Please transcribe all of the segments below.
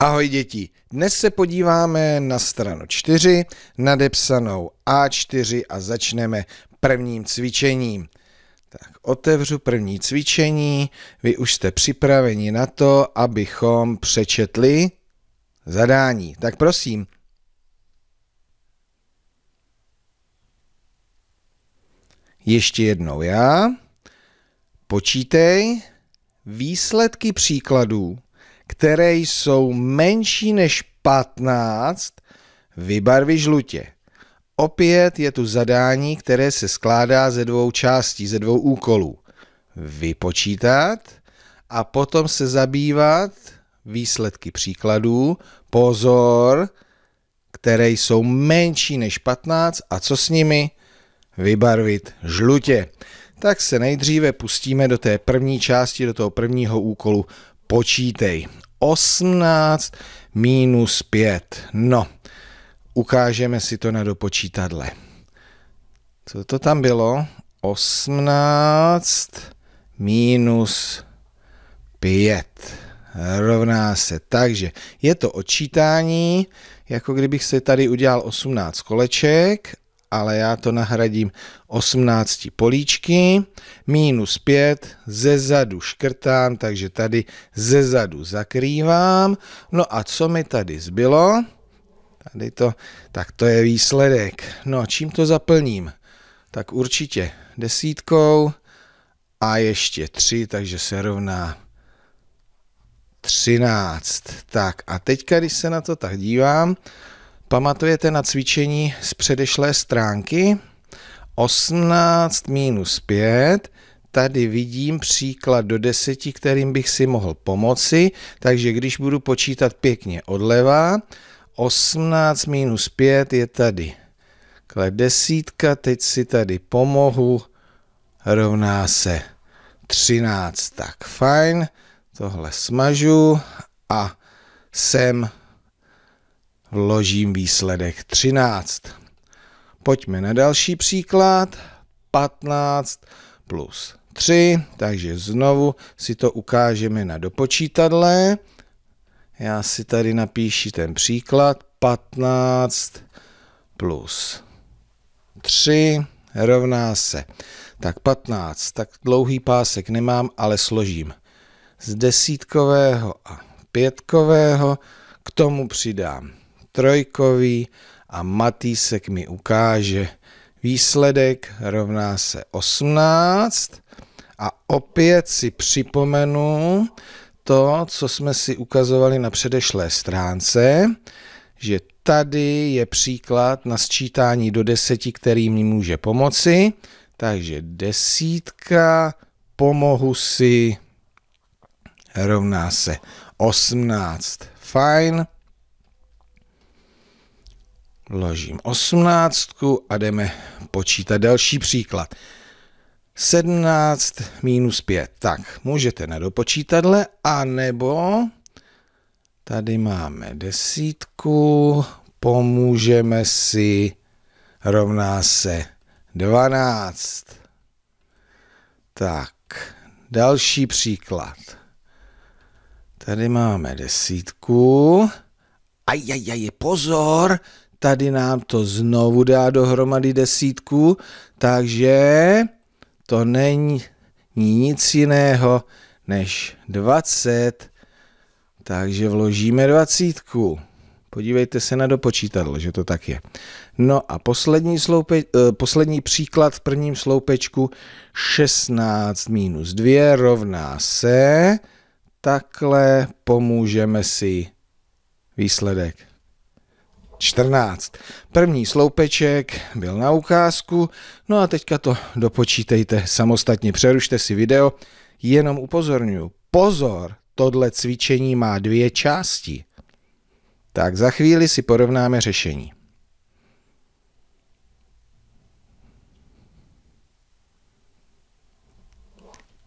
Ahoj děti, dnes se podíváme na stranu 4, nadepsanou A4 a začneme prvním cvičením. Tak otevřu první cvičení, vy už jste připraveni na to, abychom přečetli zadání. Tak prosím. Ještě jednou já. Počítej výsledky příkladů které jsou menší než 15, vybarvi žlutě. Opět je tu zadání, které se skládá ze dvou částí, ze dvou úkolů. Vypočítat a potom se zabývat výsledky příkladů. Pozor, které jsou menší než 15 a co s nimi? Vybarvit žlutě. Tak se nejdříve pustíme do té první části, do toho prvního úkolu počítej. 18 minus 5. No, ukážeme si to na dopočítadle. Co to tam bylo? 18 minus 5 rovná se. Takže je to odčítání, jako kdybych se tady udělal 18 koleček ale já to nahradím 18 políčky, minus 5, ze zadu škrtám, takže tady ze zadu zakrývám. No a co mi tady zbylo? Tady to, tak to je výsledek. No a čím to zaplním? Tak určitě desítkou a ještě 3, takže se rovná 13. Tak a teďka, když se na to tak dívám, Pamatujete na cvičení z předešlé stránky? 18 minus 5. Tady vidím příklad do 10, kterým bych si mohl pomoci, takže když budu počítat pěkně odleva, 18 minus 5 je tady desítka, teď si tady pomohu, rovná se 13. Tak fajn, tohle smažu a jsem vložím výsledek 13. Pojďme na další příklad. 15 plus 3, takže znovu si to ukážeme na dopočítadle. Já si tady napíši ten příklad. 15 plus 3 rovná se. Tak 15, tak dlouhý pásek nemám, ale složím z desítkového a pětkového, k tomu přidám Trojkový a Matýsek mi ukáže. Výsledek rovná se 18 a opět si připomenu to, co jsme si ukazovali na předešlé stránce, že tady je příklad na sčítání do deseti, který mi může pomoci. Takže desítka, pomohu si, rovná se 18. Fajn. Vložím osmnáctku a jdeme počítat další příklad. 17 minus 5. Tak, můžete na dopočítadle, anebo tady máme desítku, pomůžeme si, rovná se 12. Tak, další příklad. Tady máme desítku. Ajajaj, pozor, Tady nám to znovu dá dohromady desítku, takže to není nic jiného než 20. Takže vložíme dvacítku. Podívejte se na dopočítadlo, že to tak je. No a poslední, sloupe, eh, poslední příklad v prvním sloupečku 16 minus 2 rovná se. Takhle pomůžeme si výsledek. 14. První sloupeček byl na ukázku, no a teďka to dopočítejte samostatně, přerušte si video, jenom upozorňuji, pozor, tohle cvičení má dvě části. Tak za chvíli si porovnáme řešení.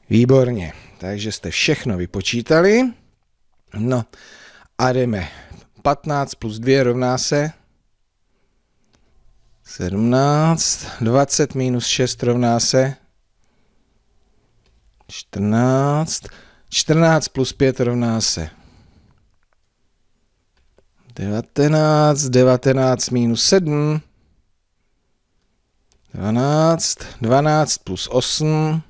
Výborně, takže jste všechno vypočítali. No a jdeme 15 plus 2 rovná se 17, 20 minus 6 rovná se 14, 14 plus 5 rovná se 19, 19 minus 7, 12, 12 plus 8,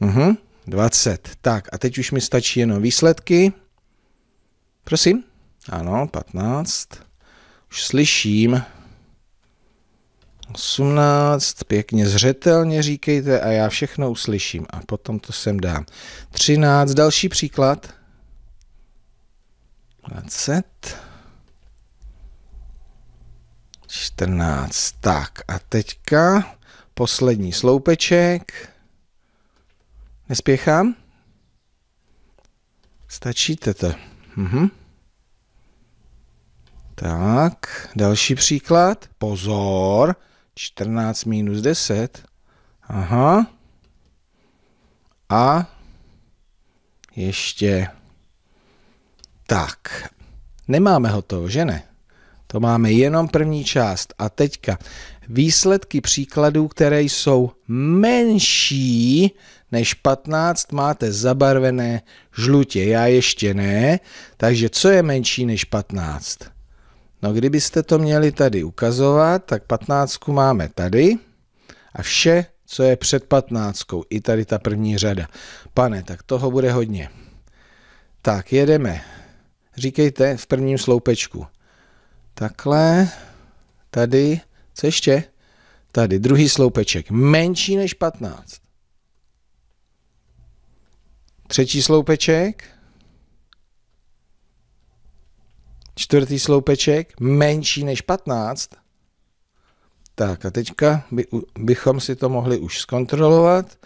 uh -huh, 20. Tak a teď už mi stačí jenom výsledky. Prosím? Ano, 15. Už slyším. 18, pěkně zřetelně říkejte a já všechno uslyším a potom to sem dám. 13, další příklad. 20. 14, tak a teďka poslední sloupeček. Nespěchám? Stačíte to. Mhm. Tak, další příklad. Pozor, 14 minus 10. Aha. A ještě. Tak, nemáme hotovo, že ne? To máme jenom první část. A teďka výsledky příkladů, které jsou menší než 15 máte zabarvené žlutě. Já ještě ne, takže co je menší než 15? No kdybyste to měli tady ukazovat, tak 15 máme tady a vše, co je před 15, i tady ta první řada. Pane, tak toho bude hodně. Tak, jedeme. Říkejte v prvním sloupečku. Takhle, tady, co ještě? Tady, druhý sloupeček. Menší než 15. Třetí sloupeček, čtvrtý sloupeček, menší než 15. Tak a teďka by, bychom si to mohli už zkontrolovat.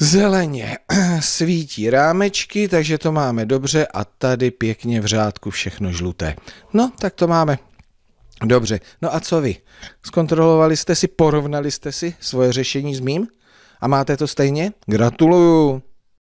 Zeleně svítí rámečky, takže to máme dobře a tady pěkně v řádku všechno žluté. No, tak to máme. Dobře, no a co vy? Zkontrolovali jste si, porovnali jste si svoje řešení s mým? A máte to stejně? Gratuluju!